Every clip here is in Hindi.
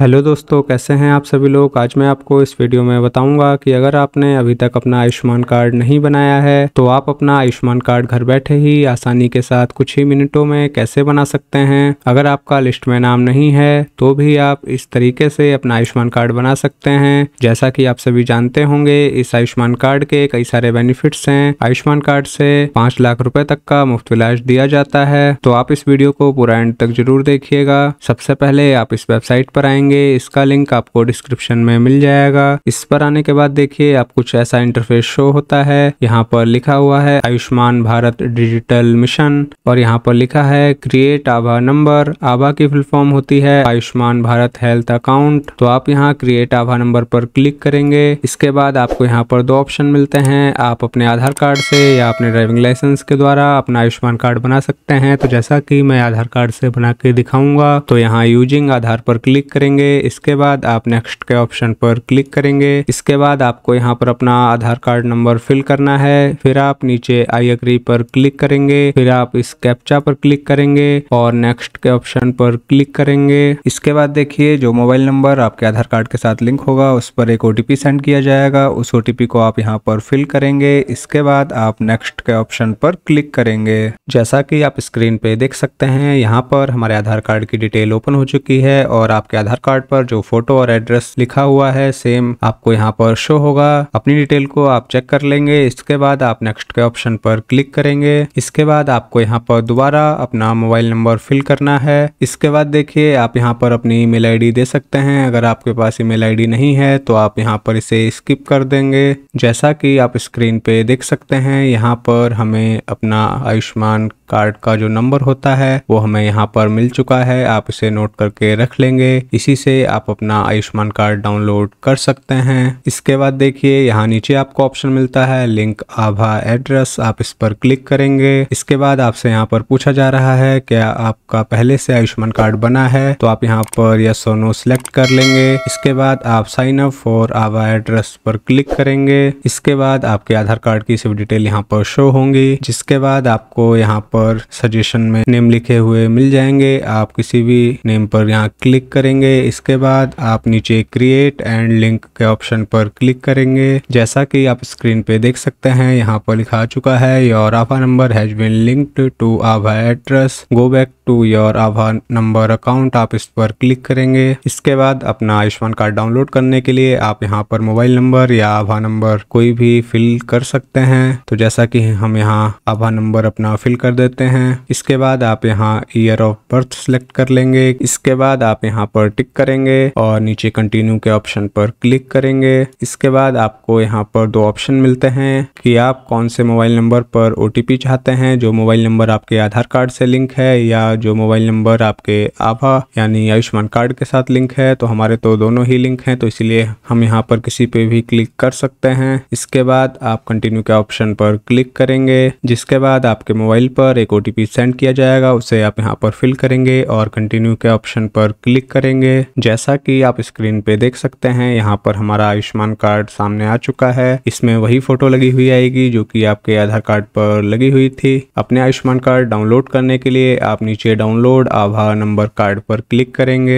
हेलो दोस्तों कैसे हैं आप सभी लोग आज मैं आपको इस वीडियो में बताऊंगा कि अगर आपने अभी तक अपना आयुष्मान कार्ड नहीं बनाया है तो आप अपना आयुष्मान कार्ड घर बैठे ही आसानी के साथ कुछ ही मिनटों में कैसे बना सकते हैं अगर आपका लिस्ट में नाम नहीं है तो भी आप इस तरीके से अपना आयुष्मान कार्ड बना सकते हैं जैसा की आप सभी जानते होंगे इस आयुष्मान कार्ड के कई सारे बेनिफिट्स हैं आयुष्मान कार्ड से पांच लाख रुपए तक का मुफ्त इलाज दिया जाता है तो आप इस वीडियो को पूरा एंड तक जरूर देखिएगा सबसे पहले आप इस वेबसाइट पर आएंगे करेंगे इसका लिंक आपको डिस्क्रिप्शन में मिल जाएगा इस पर आने के बाद देखिए आप कुछ ऐसा इंटरफेस शो होता है यहाँ पर लिखा हुआ है आयुष्मान भारत डिजिटल मिशन और यहाँ पर लिखा है क्रिएट आभा नंबर आभा की फुल फॉर्म होती है आयुष्मान भारत हेल्थ अकाउंट तो आप यहाँ क्रिएट आभा नंबर पर क्लिक करेंगे इसके बाद आपको यहाँ पर दो ऑप्शन मिलते हैं आप अपने आधार कार्ड से या अपने ड्राइविंग लाइसेंस के द्वारा अपना आयुष्मान कार्ड बना सकते हैं तो जैसा कि मैं आधार कार्ड से बना के दिखाऊंगा तो यहाँ यूजिंग आधार पर क्लिक करें करेंगे इसके बाद आप नेक्स्ट के ऑप्शन पर क्लिक करेंगे इसके बाद आपको यहाँ पर अपना आधार कार्ड नंबर फिल करना है फिर आप नीचे आई अग्री पर क्लिक करेंगे फिर आप इस कैप्चा पर क्लिक करेंगे और नेक्स्ट के ऑप्शन पर क्लिक करेंगे इसके बाद देखिए जो मोबाइल नंबर आपके आधार कार्ड के साथ लिंक होगा उस पर एक ओटीपी सेंड किया जाएगा उस ओटीपी को आप यहाँ पर फिल करेंगे इसके बाद आप नेक्स्ट के ऑप्शन पर क्लिक करेंगे जैसा कि आप स्क्रीन पे देख सकते हैं यहाँ पर हमारे आधार कार्ड की डिटेल ओपन हो चुकी है और आपके आधार आधार कार्ड पर जो फोटो और एड्रेस लिखा हुआ है सेम आपको यहाँ पर शो होगा अपनी डिटेल को आप चेक कर लेंगे इसके बाद आप नेक्स्ट के ऑप्शन पर क्लिक करेंगे इसके बाद आपको यहाँ पर दोबारा अपना मोबाइल नंबर फिल करना है इसके बाद देखिए आप यहाँ पर अपनी ईमेल आईडी दे सकते हैं अगर आपके पास ईमेल आईडी नहीं है तो आप यहाँ पर इसे स्किप कर देंगे जैसा कि आप स्क्रीन पे देख सकते हैं यहाँ पर हमें अपना आयुष्मान कार्ड का जो नंबर होता है वो हमें यहाँ पर मिल चुका है आप इसे नोट करके रख लेंगे इसी इसी से आप अपना आयुष्मान कार्ड डाउनलोड कर सकते हैं इसके बाद देखिए यहाँ नीचे आपको ऑप्शन मिलता है लिंक आभा एड्रेस आप इस पर क्लिक करेंगे इसके बाद आपसे यहाँ पर पूछा जा रहा है क्या आपका पहले से आयुष्मान कार्ड बना है तो आप यहाँ पर यस और नो सिलेक्ट कर लेंगे इसके बाद आप साइन अप फॉर आभा एड्रेस पर क्लिक करेंगे इसके बाद आपके आधार कार्ड की सभी डिटेल यहाँ पर शो होंगी जिसके बाद आपको यहाँ पर सजेशन में नेम लिखे हुए मिल जाएंगे आप किसी भी नेम पर यहाँ क्लिक करेंगे इसके बाद आप नीचे क्रिएट एंड लिंक के ऑप्शन पर क्लिक करेंगे जैसा कि आप स्क्रीन पे देख सकते हैं यहाँ पर लिखा चुका है your Abha number has been linked to Abha address go back to your Abha number account आप इस पर क्लिक करेंगे इसके बाद अपना आयुष्मान कार्ड डाउनलोड करने के लिए आप यहाँ पर मोबाइल नंबर या आभा नंबर कोई भी फिल कर सकते हैं तो जैसा कि हम यहाँ आभा नंबर अपना फिल कर देते हैं इसके बाद आप यहाँ ईयर ऑफ बर्थ सिलेक्ट कर लेंगे इसके बाद आप यहाँ पर टिक करेंगे और नीचे कंटिन्यू के ऑप्शन पर क्लिक करेंगे इसके बाद आपको यहाँ पर दो ऑप्शन मिलते हैं कि आप कौन से मोबाइल नंबर पर ओ चाहते हैं जो मोबाइल नंबर आपके आधार कार्ड से लिंक है या जो मोबाइल नंबर आपके आभा यानी आयुष्मान कार्ड के साथ लिंक है तो हमारे तो दोनों ही लिंक हैं तो इसलिए हम यहाँ पर किसी पे भी क्लिक कर सकते हैं इसके बाद आप कंटिन्यू के ऑप्शन पर क्लिक करेंगे जिसके बाद आपके मोबाइल पर एक ओ सेंड किया जाएगा उसे आप यहाँ पर फिल करेंगे और कंटिन्यू के ऑप्शन पर क्लिक करेंगे जैसा की आप स्क्रीन पे देख सकते हैं यहाँ पर हमारा आयुष्मान कार्ड सामने आ चुका है इसमें वही फोटो लगी हुई आएगी जो कि आपके आधार कार्ड पर लगी हुई थी अपने आयुष्मान कार्ड डाउनलोड करने के लिए आप नीचे नीचे डाउनलोड आभा नंबर कार्ड पर क्लिक करेंगे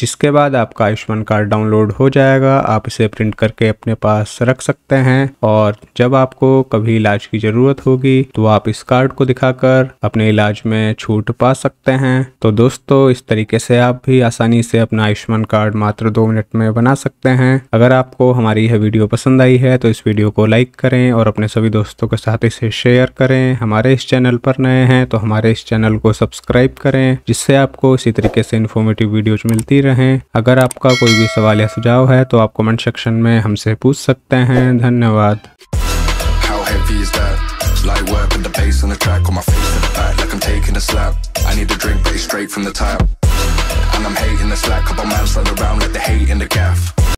जिसके बाद आपका आयुष्मान कार्ड डाउनलोड हो जाएगा आप इसे प्रिंट करके अपने पास रख सकते हैं और जब आपको कभी इलाज की ज़रूरत होगी तो आप इस कार्ड को दिखाकर अपने इलाज में छूट पा सकते हैं तो दोस्तों इस तरीके से आप भी आसानी से अपना आयुष्मान कार्ड मात्र दो मिनट में बना सकते हैं अगर आपको हमारी यह वीडियो पसंद आई है तो इस वीडियो को लाइक करें और अपने सभी दोस्तों के साथ इसे शेयर करें हमारे इस चैनल पर नए हैं तो हमारे इस चैनल को सब्सक्राइब सब्सक्राइब करें जिससे आपको इसी तरीके से इन्फॉर्मेटिव वीडियोज मिलती रहे अगर आपका कोई भी सवाल या सुझाव है तो आप कमेंट सेक्शन में हमसे पूछ सकते हैं धन्यवाद